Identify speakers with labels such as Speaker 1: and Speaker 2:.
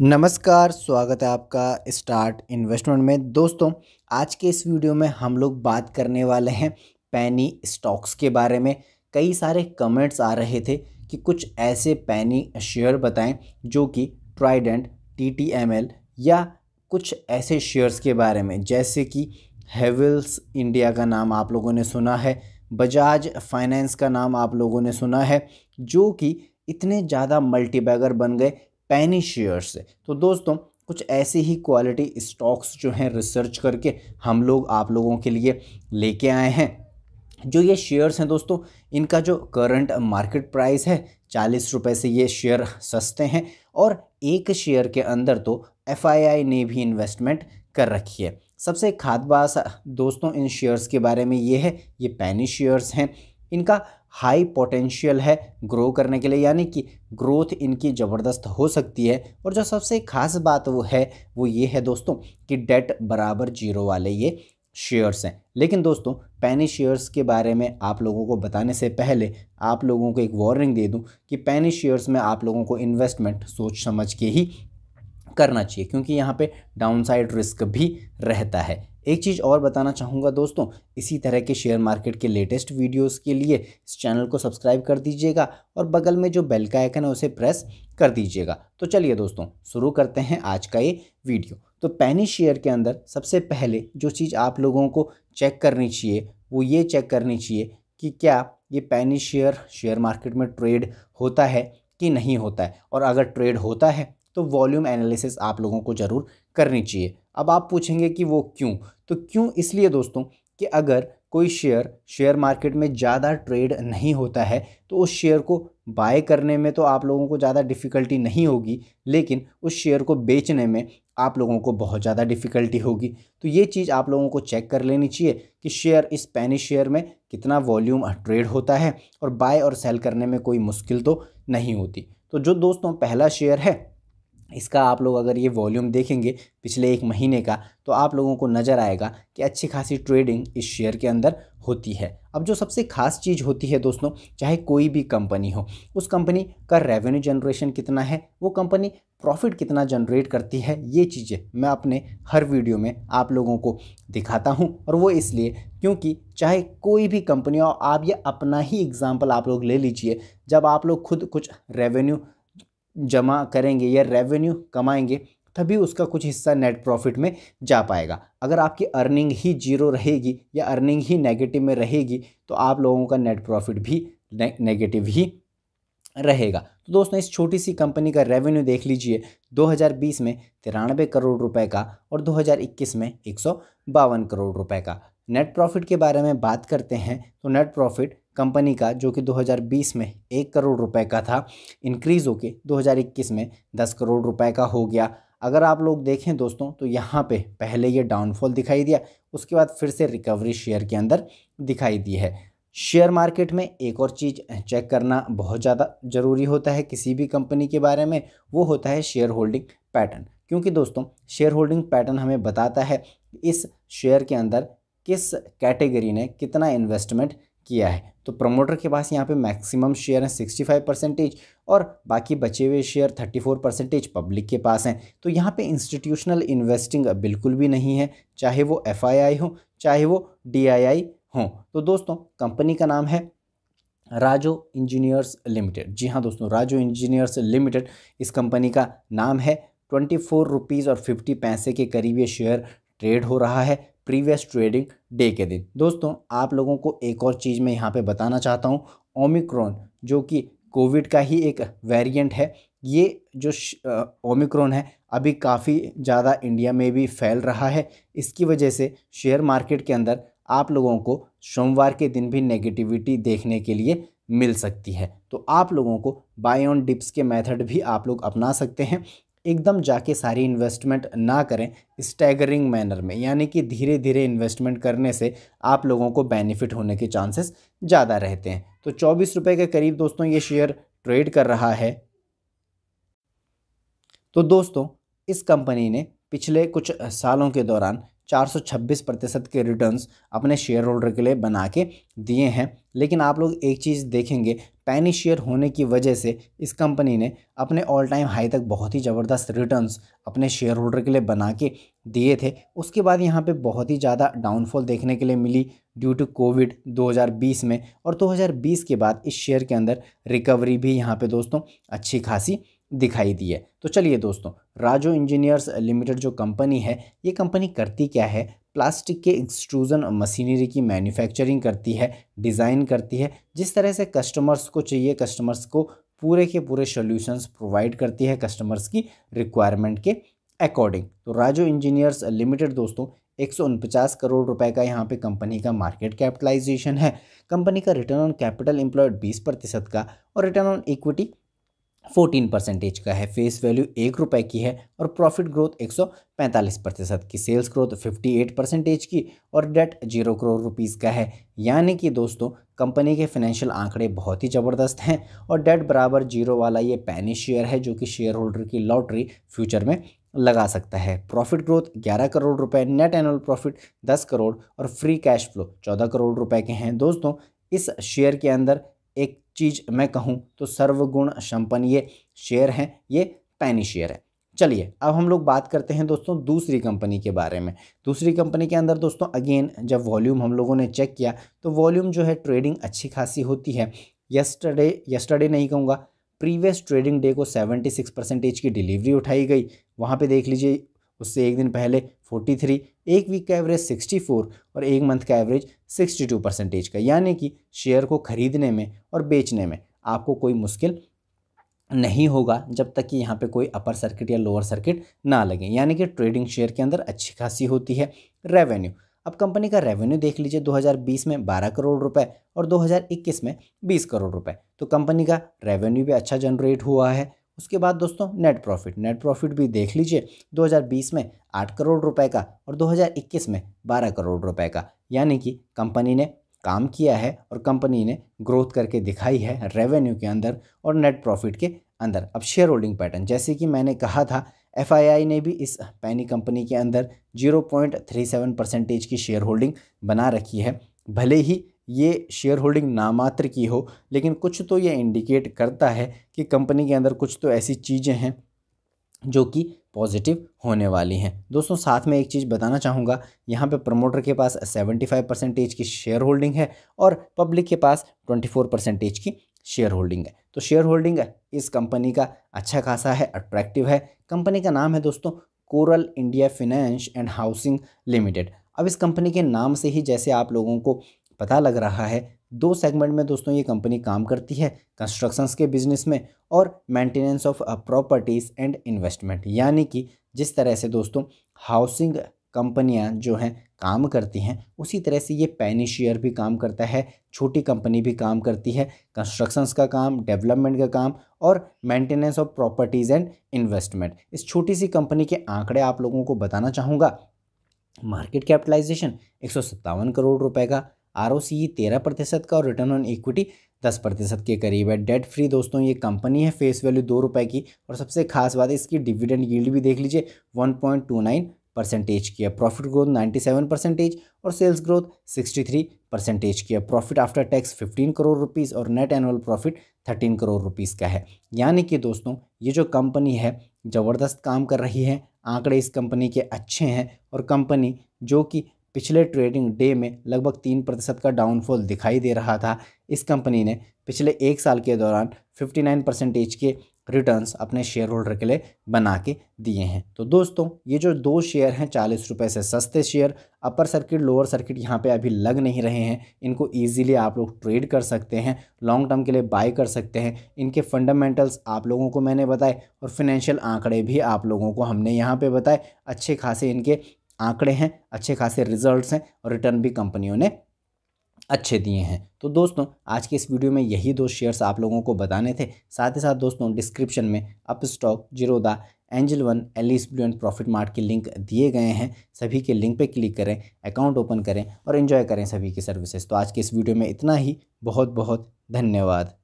Speaker 1: नमस्कार स्वागत है आपका स्टार्ट इन्वेस्टमेंट में दोस्तों आज के इस वीडियो में हम लोग बात करने वाले हैं पैनी स्टॉक्स के बारे में कई सारे कमेंट्स आ रहे थे कि कुछ ऐसे पैनी शेयर बताएं जो कि ट्राइडेंट टीटीएमएल या कुछ ऐसे शेयर्स के बारे में जैसे कि हेवल्स इंडिया का नाम आप लोगों ने सुना है बजाज फाइनेंस का नाम आप लोगों ने सुना है जो कि इतने ज़्यादा मल्टीबैगर बन गए पैनी शेयर्स से तो दोस्तों कुछ ऐसे ही क्वालिटी स्टॉक्स जो हैं रिसर्च करके हम लोग आप लोगों के लिए लेके आए हैं जो ये शेयर्स हैं दोस्तों इनका जो करंट मार्केट प्राइस है चालीस रुपये से ये शेयर सस्ते हैं और एक शेयर के अंदर तो एफ ने भी इन्वेस्टमेंट कर रखी है सबसे खास बात दोस्तों इन शेयर्स के बारे में ये है ये पैनी शेयर्स हैं इनका हाई पोटेंशियल है ग्रो करने के लिए यानी कि ग्रोथ इनकी ज़बरदस्त हो सकती है और जो सबसे ख़ास बात वो है वो ये है दोस्तों कि डेट बराबर जीरो वाले ये शेयर्स हैं लेकिन दोस्तों पैनी शेयर्स के बारे में आप लोगों को बताने से पहले आप लोगों को एक वार्निंग दे दूं कि पैनी शेयर्स में आप लोगों को इन्वेस्टमेंट सोच समझ के ही करना चाहिए क्योंकि यहाँ पे डाउनसाइड रिस्क भी रहता है एक चीज़ और बताना चाहूँगा दोस्तों इसी तरह के शेयर मार्केट के लेटेस्ट वीडियोस के लिए इस चैनल को सब्सक्राइब कर दीजिएगा और बगल में जो बेल का आइकन है उसे प्रेस कर दीजिएगा तो चलिए दोस्तों शुरू करते हैं आज का ये वीडियो तो पैनी शेयर के अंदर सबसे पहले जो चीज़ आप लोगों को चेक करनी चाहिए वो ये चेक करनी चाहिए कि क्या ये पैनी शेयर शेयर मार्केट में ट्रेड होता है कि नहीं होता है और अगर ट्रेड होता है तो वॉल्यूम एनालिसिस आप लोगों को ज़रूर करनी चाहिए अब आप पूछेंगे कि वो क्यों तो क्यों इसलिए दोस्तों कि अगर कोई शेयर शेयर मार्केट में ज़्यादा ट्रेड नहीं होता है तो उस शेयर को बाय करने में तो आप लोगों को ज़्यादा डिफ़िकल्टी नहीं होगी लेकिन उस शेयर को बेचने में आप लोगों को बहुत ज़्यादा डिफ़िकल्टी होगी तो ये चीज़ आप लोगों को चेक कर लेनी चाहिए कि शेयर इस पैनी शेयर में कितना वॉल्यूम ट्रेड होता है और बाय और सेल करने में कोई मुश्किल तो नहीं होती तो जो दोस्तों पहला शेयर है इसका आप लोग अगर ये वॉल्यूम देखेंगे पिछले एक महीने का तो आप लोगों को नज़र आएगा कि अच्छी खासी ट्रेडिंग इस शेयर के अंदर होती है अब जो सबसे खास चीज़ होती है दोस्तों चाहे कोई भी कंपनी हो उस कंपनी का रेवेन्यू जनरेशन कितना है वो कंपनी प्रॉफिट कितना जनरेट करती है ये चीज़ें मैं अपने हर वीडियो में आप लोगों को दिखाता हूँ और वो इसलिए क्योंकि चाहे कोई भी कंपनी हो आप ये अपना ही एग्ज़ाम्पल आप लोग ले लीजिए जब आप लोग खुद कुछ रेवेन्यू जमा करेंगे या रेवेन्यू कमाएंगे तभी उसका कुछ हिस्सा नेट प्रॉफिट में जा पाएगा अगर आपकी अर्निंग ही जीरो रहेगी या अर्निंग ही नेगेटिव में रहेगी तो आप लोगों का नेट प्रॉफिट भी ने, नेगेटिव ही रहेगा तो दोस्तों इस छोटी सी कंपनी का रेवेन्यू देख लीजिए 2020 में तिरानबे करोड़ रुपए का और 2021 में एक करोड़ रुपए का नेट प्रॉफिट के बारे में बात करते हैं तो नेट प्रॉफिट कंपनी का जो कि 2020 में एक करोड़ रुपए का था इंक्रीज़ होके 2021 में दस करोड़ रुपए का हो गया अगर आप लोग देखें दोस्तों तो यहाँ पे पहले ये डाउनफॉल दिखाई दिया उसके बाद फिर से रिकवरी शेयर के अंदर दिखाई दी है शेयर मार्केट में एक और चीज़ चेक करना बहुत ज़्यादा ज़रूरी होता है किसी भी कंपनी के बारे में वो होता है शेयर होल्डिंग पैटर्न क्योंकि दोस्तों शेयर होल्डिंग पैटर्न हमें बताता है इस शेयर के अंदर किस कैटेगरी ने कितना इन्वेस्टमेंट किया है तो प्रमोटर के पास यहाँ पे मैक्सिमम शेयर सिक्सटी 65 परसेंटेज और बाकी बचे हुए शेयर 34 परसेंटेज पब्लिक के पास हैं तो यहाँ पे इंस्टीट्यूशनल इन्वेस्टिंग बिल्कुल भी नहीं है चाहे वो एफ हो चाहे वो डी हों तो दोस्तों कंपनी का नाम है राजो इंजीनियर्स लिमिटेड जी हाँ दोस्तों राजो इंजीनियर्स लिमिटेड इस कंपनी का नाम है ट्वेंटी फोर रुपीज़ और फिफ्टी पैसे के करीब ये शेयर ट्रेड हो रहा है प्रीवियस ट्रेडिंग डे के दिन दोस्तों आप लोगों को एक और चीज़ मैं यहाँ पे बताना चाहता हूँ ओमिक्रॉन जो कि कोविड का ही एक वेरिएंट है ये जो ओमिक्रॉन है अभी काफ़ी ज़्यादा इंडिया में भी फैल रहा है इसकी वजह से शेयर मार्केट के अंदर आप लोगों को सोमवार के दिन भी नेगेटिविटी देखने के लिए मिल सकती है तो आप लोगों को बाय ऑन डिप्स के मेथड भी आप लोग अपना सकते हैं एकदम जाके सारी इन्वेस्टमेंट ना करें स्टैगरिंग मैनर में यानी कि धीरे धीरे इन्वेस्टमेंट करने से आप लोगों को बेनिफिट होने के चांसेस ज़्यादा रहते हैं तो चौबीस रुपये के करीब दोस्तों ये शेयर ट्रेड कर रहा है तो दोस्तों इस कंपनी ने पिछले कुछ सालों के दौरान 426 प्रतिशत के रिटर्न्स अपने शेयर होल्डर के लिए बना के दिए हैं लेकिन आप लोग एक चीज़ देखेंगे पैनी शेयर होने की वजह से इस कंपनी ने अपने ऑल टाइम हाई तक बहुत ही ज़बरदस्त रिटर्न्स अपने शेयर होल्डर के लिए बना के दिए थे उसके बाद यहाँ पे बहुत ही ज़्यादा डाउनफॉल देखने के लिए मिली ड्यू टू कोविड 2020 में और 2020 के बाद इस शेयर के अंदर रिकवरी भी यहाँ पर दोस्तों अच्छी खासी दिखाई दी है तो चलिए दोस्तों राजो इंजीनियर्स लिमिटेड जो कंपनी है ये कंपनी करती क्या है प्लास्टिक के एक्सट्रूज़न मशीनरी की मैन्युफैक्चरिंग करती है डिज़ाइन करती है जिस तरह से कस्टमर्स को चाहिए कस्टमर्स को पूरे के पूरे सॉल्यूशंस प्रोवाइड करती है कस्टमर्स की रिक्वायरमेंट के अकॉर्डिंग तो राजो इंजीनियर्स लिमिटेड दोस्तों एक करोड़ रुपए का यहाँ पे कंपनी का मार्केट कैपिटलाइजेशन है कंपनी का रिटर्न ऑन कैपिटल एम्प्लॉयड 20 प्रतिशत का और return on equity fourteen percentage का है फेस वैल्यू एक रुपए की है और प्रॉफिट ग्रोथ एक सौ पैंतालीस प्रतिशत की sales growth fifty eight percentage की और डेट जीरो करोड़ रुपीज़ का है यानी कि दोस्तों कंपनी के फाइनेंशियल आंकड़े बहुत ही ज़बरदस्त हैं और डेट बराबर जीरो वाला ये पैनी शेयर है जो कि शेयर होल्डर की लॉटरी फ्यूचर में लगा सकता है प्रॉफिट ग्रोथ 11 करोड़ रुपए नेट एनुअल प्रॉफिट 10 करोड़ और फ्री कैश फ्लो 14 करोड़ रुपए के हैं दोस्तों इस शेयर के अंदर एक चीज़ मैं कहूँ तो सर्वगुण संपन्न ये शेयर हैं ये पैनी शेयर है चलिए अब हम लोग बात करते हैं दोस्तों दूसरी कंपनी के बारे में दूसरी कंपनी के अंदर दोस्तों अगेन जब वॉल्यूम हम लोगों ने चेक किया तो वॉल्यूम जो है ट्रेडिंग अच्छी खासी होती है यस्टरडे यस्टरडे नहीं कहूँगा प्रीवियस ट्रेडिंग डे को 76 परसेंटेज की डिलीवरी उठाई गई वहाँ पे देख लीजिए उससे एक दिन पहले 43 एक वीक का एवरेज 64 और एक मंथ का एवरेज 62 परसेंटेज का यानी कि शेयर को खरीदने में और बेचने में आपको कोई मुश्किल नहीं होगा जब तक कि यहाँ पे कोई अपर सर्किट या लोअर सर्किट ना लगे यानी कि ट्रेडिंग शेयर के अंदर अच्छी खासी होती है रेवेन्यू अब कंपनी का रेवेन्यू देख लीजिए 2020 में 12 करोड़ रुपए और 2021 में 20 करोड़ रुपए तो कंपनी का रेवेन्यू भी अच्छा जनरेट हुआ है उसके बाद दोस्तों नेट प्रॉफिट नेट प्रॉफिट भी देख लीजिए 2020 में 8 करोड़ रुपए का और 2021 में 12 करोड़ रुपए का यानी कि कंपनी ने काम किया है और कंपनी ने ग्रोथ करके दिखाई है रेवेन्यू के अंदर और नेट प्रॉफिट के अंदर अब शेयर होल्डिंग पैटर्न जैसे कि मैंने कहा था एफ ने भी इस पैनी कंपनी के अंदर जीरो परसेंटेज की शेयर होल्डिंग बना रखी है भले ही ये शेयर होल्डिंग नामात्र की हो लेकिन कुछ तो ये इंडिकेट करता है कि कंपनी के अंदर कुछ तो ऐसी चीज़ें हैं जो कि पॉजिटिव होने वाली हैं दोस्तों साथ में एक चीज़ बताना चाहूँगा यहाँ पे प्रमोटर के पास 75 परसेंटेज की शेयर होल्डिंग है और पब्लिक के पास 24 परसेंटेज की शेयर होल्डिंग है तो शेयर होल्डिंग इस कंपनी का अच्छा खासा है अट्रैक्टिव है कंपनी का नाम है दोस्तों Coral India finance and housing limited अब इस कंपनी के नाम से ही जैसे आप लोगों को पता लग रहा है दो सेगमेंट में दोस्तों ये कंपनी काम करती है कंस्ट्रक्शंस के बिजनेस में और maintenance of properties and investment यानी कि जिस तरह से दोस्तों हाउसिंग कंपनियां जो हैं काम करती हैं उसी तरह से ये पैनी शेयर भी काम करता है छोटी कंपनी भी काम करती है कंस्ट्रक्शंस का काम डेवलपमेंट का काम और maintenance of properties and investment इस छोटी सी कंपनी के आंकड़े आप लोगों को बताना चाहूँगा मार्केट कैपिटलाइजेशन एक करोड़ रुपए का आर ओ सी तेरह प्रतिशत का और रिटर्न ऑन इक्विटी दस प्रतिशत के करीब है डेट फ्री दोस्तों ये कंपनी है फेस वैल्यू दो रुपये की और सबसे खास बात है इसकी डिविडेंड यील्ड भी देख लीजिए one point two nine percentage की है प्रॉफिट ग्रोथ 97 परसेंटेज और सेल्स ग्रोथ 63 परसेंटेज की है profit after tax 15 crore rupees और net annual profit 13 crore rupees का है यानी कि दोस्तों ये जो कंपनी है ज़बरदस्त काम कर रही है आंकड़े इस कंपनी के अच्छे हैं और कंपनी जो कि पिछले ट्रेडिंग डे में लगभग तीन प्रतिशत का डाउनफॉल दिखाई दे रहा था इस कंपनी ने पिछले एक साल के दौरान 59 परसेंटेज के रिटर्न्स अपने शेयर होल्डर के लिए बना के दिए हैं तो दोस्तों ये जो दो शेयर हैं चालीस रुपये से सस्ते share upper circuit lower circuit यहाँ पे अभी लग नहीं रहे हैं इनको इजीली आप लोग ट्रेड कर सकते हैं लॉन्ग टर्म के लिए बाय कर सकते हैं इनके फंडामेंटल्स आप लोगों को मैंने बताए और फिनेंशियल आंकड़े भी आप लोगों को हमने यहाँ पर बताए अच्छे खासे इनके आंकड़े हैं अच्छे खासे रिजल्ट्स हैं और रिटर्न भी कंपनियों ने अच्छे दिए हैं तो दोस्तों आज के इस वीडियो में यही दो शेयर्स आप लोगों को बताने थे साथ ही साथ दोस्तों डिस्क्रिप्शन में Upstox Zerodha Angel One Alice Blue and profit mart के लिंक दिए गए हैं सभी के लिंक पे क्लिक करें अकाउंट ओपन करें और इन्जॉय करें सभी की सर्विसेज तो आज के इस वीडियो में इतना ही बहुत बहुत धन्यवाद